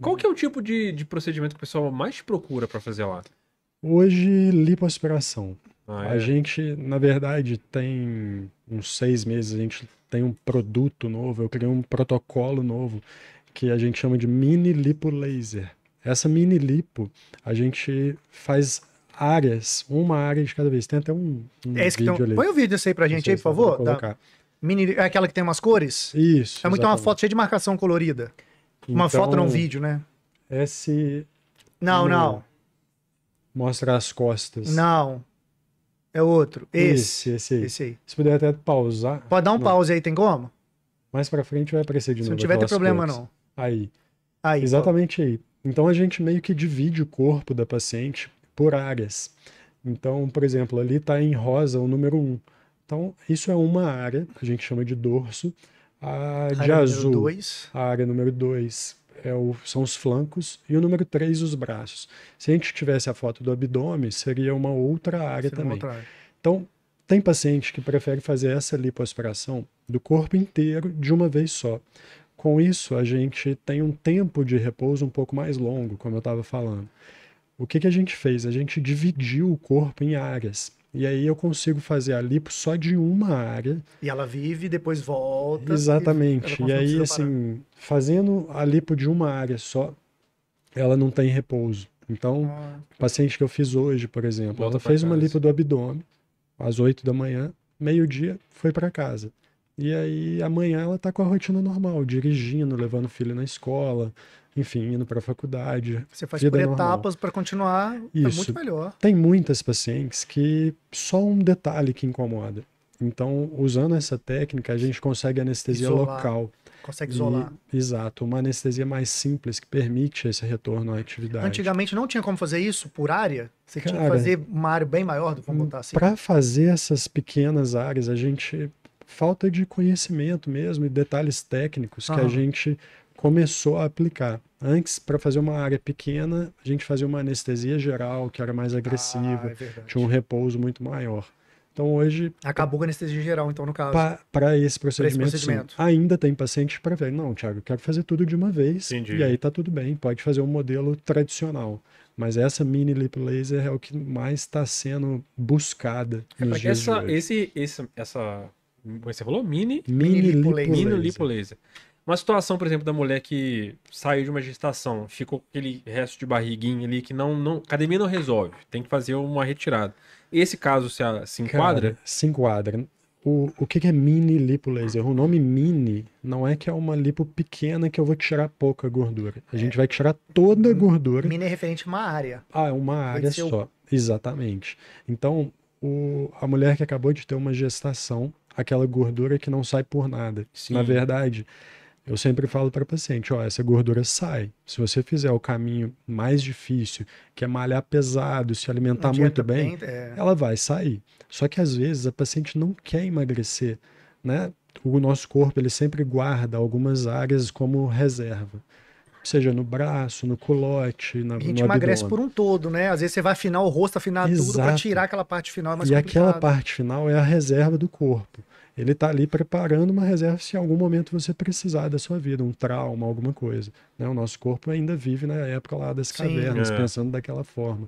Qual que é o tipo de, de procedimento que o pessoal mais procura para fazer lá? Hoje, lipoaspiração. Ah, é? A gente, na verdade, tem uns seis meses, a gente tem um produto novo, eu criei um protocolo novo que a gente chama de mini lipo laser. Essa mini lipo, a gente faz áreas, uma área de cada vez. Tem até um, um é vídeo que tem Põe o um vídeo desse aí pra gente aí, por favor. Da... Mini... É aquela que tem umas cores? Isso. É muito uma foto cheia de marcação colorida. Uma então, foto um vídeo, né? Esse. Não, não. Mostra as costas. Não. É outro. Esse. Esse, esse aí. Esse aí. Se puder até pausar. Pode dar um não. pause aí, tem como? Mais pra frente vai aparecer de Se novo. Se não tiver, tem problema não. Aí. Aí. Exatamente pô. aí. Então a gente meio que divide o corpo da paciente por áreas. Então, por exemplo, ali está em rosa o número 1. Um. Então, isso é uma área, a gente chama de dorso. A área de azul, dois. a área número 2, é o, são os flancos e o número 3, os braços. Se a gente tivesse a foto do abdômen, seria uma outra área seria também. Outra área. Então, tem paciente que prefere fazer essa lipoaspiração do corpo inteiro de uma vez só. Com isso, a gente tem um tempo de repouso um pouco mais longo, como eu estava falando. O que, que a gente fez? A gente dividiu o corpo em áreas. E aí eu consigo fazer a lipo só de uma área. E ela vive, depois volta. Exatamente. E, e aí, assim, fazendo a lipo de uma área só, ela não tem repouso. Então, ah. paciente que eu fiz hoje, por exemplo, Volta ela fez uma lipo do abdômen às 8 da manhã, meio-dia foi para casa. E aí amanhã ela tá com a rotina normal, dirigindo, levando o filho na escola, enfim, indo para a faculdade. Você faz por etapas para continuar, tá Isso. é muito melhor. Tem muitas pacientes que só um detalhe que incomoda. Então, usando essa técnica, a gente consegue anestesia isolar. local. Consegue isolar. E, exato, uma anestesia mais simples que permite esse retorno à atividade. Antigamente não tinha como fazer isso por área? Você Cara, tinha que fazer uma área bem maior, vamos botar assim? Para fazer essas pequenas áreas, a gente falta de conhecimento mesmo e detalhes técnicos uhum. que a gente começou a aplicar. Antes, para fazer uma área pequena, a gente fazia uma anestesia geral, que era mais agressiva, ah, é tinha um repouso muito maior. Então hoje. Acabou com a anestesia geral, então, no caso. Para esse procedimento. esse procedimento. Sim, ainda tem paciente para ver. Não, Thiago, eu quero fazer tudo de uma vez. Entendi. E aí tá tudo bem, pode fazer um modelo tradicional. Mas essa mini lip laser é o que mais está sendo buscada. É nos dias essa, esse, esse, essa é você falou mini, mini, mini lipolase. Uma situação, por exemplo, da mulher que saiu de uma gestação, ficou com aquele resto de barriguinha ali que não, não. Academia não resolve, tem que fazer uma retirada. Esse caso se, se enquadra? Cara, se enquadra. O, o que, é mini lipo laser? O nome mini não é que é uma lipo pequena que eu vou tirar pouca gordura. A é. gente vai tirar toda a gordura. Mini é referente a uma área. Ah, é uma área só. O... Exatamente. Então, o, a mulher que acabou de ter uma gestação, aquela gordura que não sai por nada. Sim. Na verdade, eu sempre falo para paciente, ó, essa gordura sai. Se você fizer o caminho mais difícil, que é malhar pesado, se alimentar muito bem, bem é... ela vai sair. Só que às vezes a paciente não quer emagrecer, né? O nosso corpo ele sempre guarda algumas áreas como reserva seja no braço, no culote, na A gente emagrece por um todo, né? Às vezes você vai afinar o rosto, afinar Exato. tudo para tirar aquela parte final. É e complicado. aquela parte final é a reserva do corpo. Ele está ali preparando uma reserva se em algum momento você precisar da sua vida, um trauma, alguma coisa. Né? O nosso corpo ainda vive na época lá das cavernas, Sim, é. pensando daquela forma.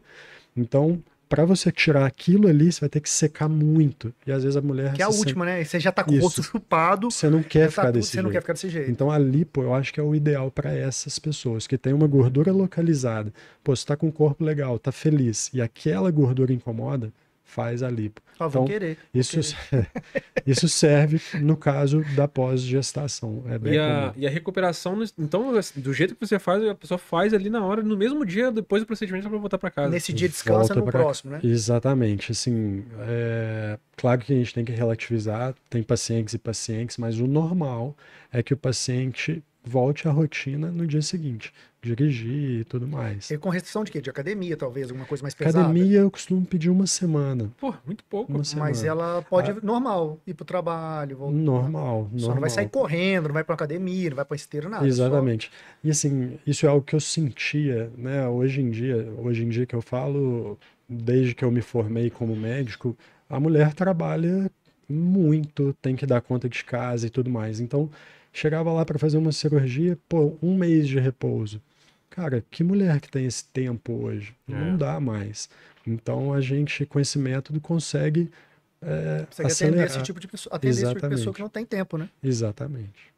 Então, para você tirar aquilo ali, você vai ter que secar muito. E às vezes a mulher. Que é a se última, né? Você já tá com o rosto chupado. Você não quer tá ficar tá desse você jeito. não quer ficar desse jeito. Então a lipo, eu acho que é o ideal para essas pessoas que tem uma gordura localizada. Pô, você tá com um corpo legal, tá feliz, e aquela gordura incomoda, faz a lipo. Ah, então, querer, Isso, querer. isso serve no caso da pós-gestação. É bem e, a, e a recuperação, então, assim, do jeito que você faz, a pessoa faz ali na hora, no mesmo dia, depois do procedimento, para voltar para casa. Nesse dia descansa no próximo, né? Exatamente. Assim, é... claro que a gente tem que relativizar, tem pacientes e pacientes, mas o normal é que o paciente volte à rotina no dia seguinte. Dirigir e tudo mais. E com restrição de quê? De academia, talvez? Alguma coisa mais pesada? Academia eu costumo pedir uma semana. Pô, muito pouco. Uma semana. Mas ela pode, ah, normal, ir pro trabalho. Voltar. Normal, Só normal. não vai sair correndo, não vai pra academia, não vai pra esteira, nada. Exatamente. Só... E assim, isso é algo que eu sentia, né? Hoje em dia, hoje em dia que eu falo, desde que eu me formei como médico, a mulher trabalha muito, tem que dar conta de casa e tudo mais. Então, Chegava lá para fazer uma cirurgia, pô, um mês de repouso. Cara, que mulher que tem esse tempo hoje? É. Não dá mais. Então a gente, com esse método, consegue. É, consegue acelerar. Tipo atender esse tipo de pessoa, atender Exatamente. esse tipo de pessoa que não tem tempo, né? Exatamente.